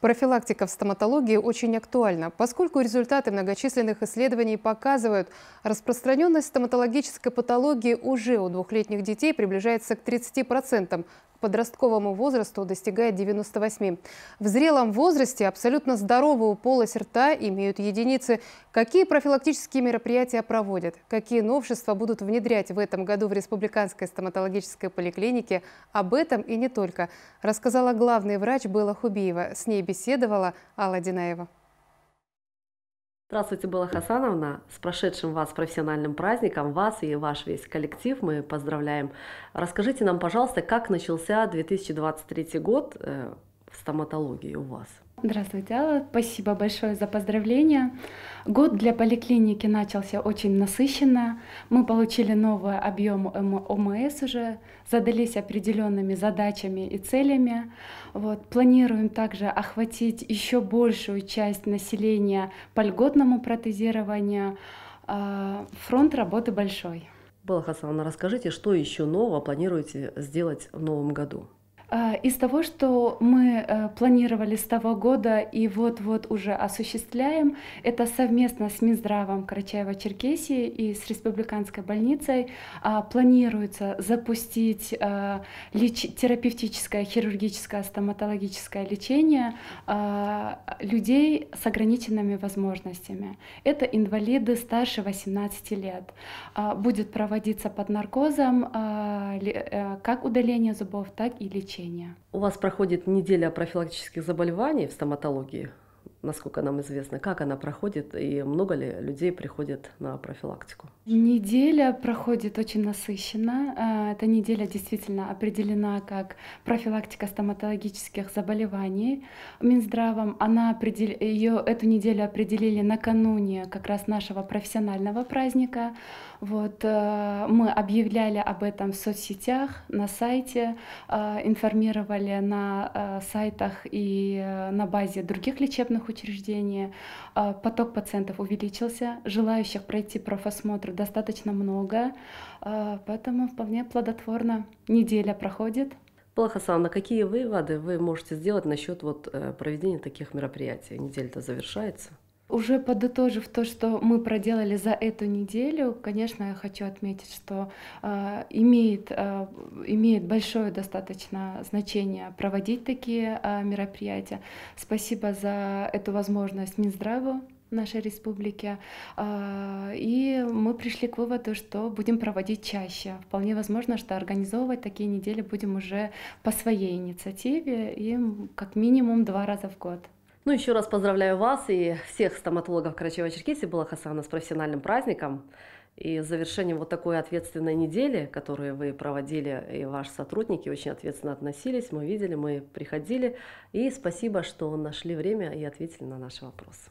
Профилактика в стоматологии очень актуальна, поскольку результаты многочисленных исследований показывают, распространенность стоматологической патологии уже у двухлетних детей приближается к 30%, к подростковому возрасту достигает 98%. В зрелом возрасте абсолютно здоровую полость рта имеют единицы. Какие профилактические мероприятия проводят? Какие новшества будут внедрять в этом году в Республиканской стоматологической поликлинике? Об этом и не только. Рассказала главный врач Белла Хубиева. С ней беседовала Алла Динаева. Здравствуйте, Белла Хасановна. С прошедшим вас профессиональным праздником, вас и ваш весь коллектив мы поздравляем. Расскажите нам, пожалуйста, как начался 2023 год э, стоматологии у вас? Здравствуйте, Алла. Спасибо большое за поздравления. Год для поликлиники начался очень насыщенно. Мы получили новый объем эм, ОМС уже, задались определенными задачами и целями. Вот. Планируем также охватить еще большую часть населения по льготному протезированию. А, фронт работы большой. Балахасановна, расскажите, что еще нового планируете сделать в новом году? Э, из того, что мы э, планировали с того года и вот-вот уже осуществляем, это совместно с Минздравом Карачаева-Черкесии и с Республиканской больницей а, планируется запустить э, терапевтическое, хирургическое, стоматологическое лечение людей с ограниченными возможностями. Это инвалиды старше 18 лет. А, будет проводиться под наркозом а, как удаление зубов, так и лечение лечения. У вас проходит неделя профилактических заболеваний в стоматологии насколько нам известно, как она проходит и много ли людей приходит на профилактику? Неделя проходит очень насыщенно. А, эта неделя действительно определена как профилактика стоматологических заболеваний Минздравом. Она определ... ее эту неделю определили накануне как раз нашего профессионального праздника. Вот э, мы объявляли об этом в соцсетях, на сайте, э, информировали на э, сайтах и на базе других лечебных медицинских учреждений. А, поток пациентов увеличился, желающих пройти профосмотр достаточно много, а, поэтому вполне плодотворно неделя проходит. Палахасановна, какие выводы вы можете сделать насчет вот э, проведения таких мероприятий? Неделя-то завершается. Уже подытожив то, что мы проделали за эту неделю, конечно, я хочу отметить, что э, имеет, э, имеет большое достаточно значение проводить такие э, мероприятия. Спасибо за эту возможность Минздраву нашей республики. Э, и мы пришли к выводу, что будем проводить чаще. Вполне возможно, что организовывать такие недели будем уже по своей инициативе и как минимум два раза в год. Ну, еще раз поздравляю вас и всех стоматологов Карачаева-Черкесии Балахасана с профессиональным праздником и с завершением вот такой ответственной недели, которую вы проводили, и ваши сотрудники очень ответственно относились, мы видели, мы приходили. И спасибо, что нашли время и ответили на наши вопросы.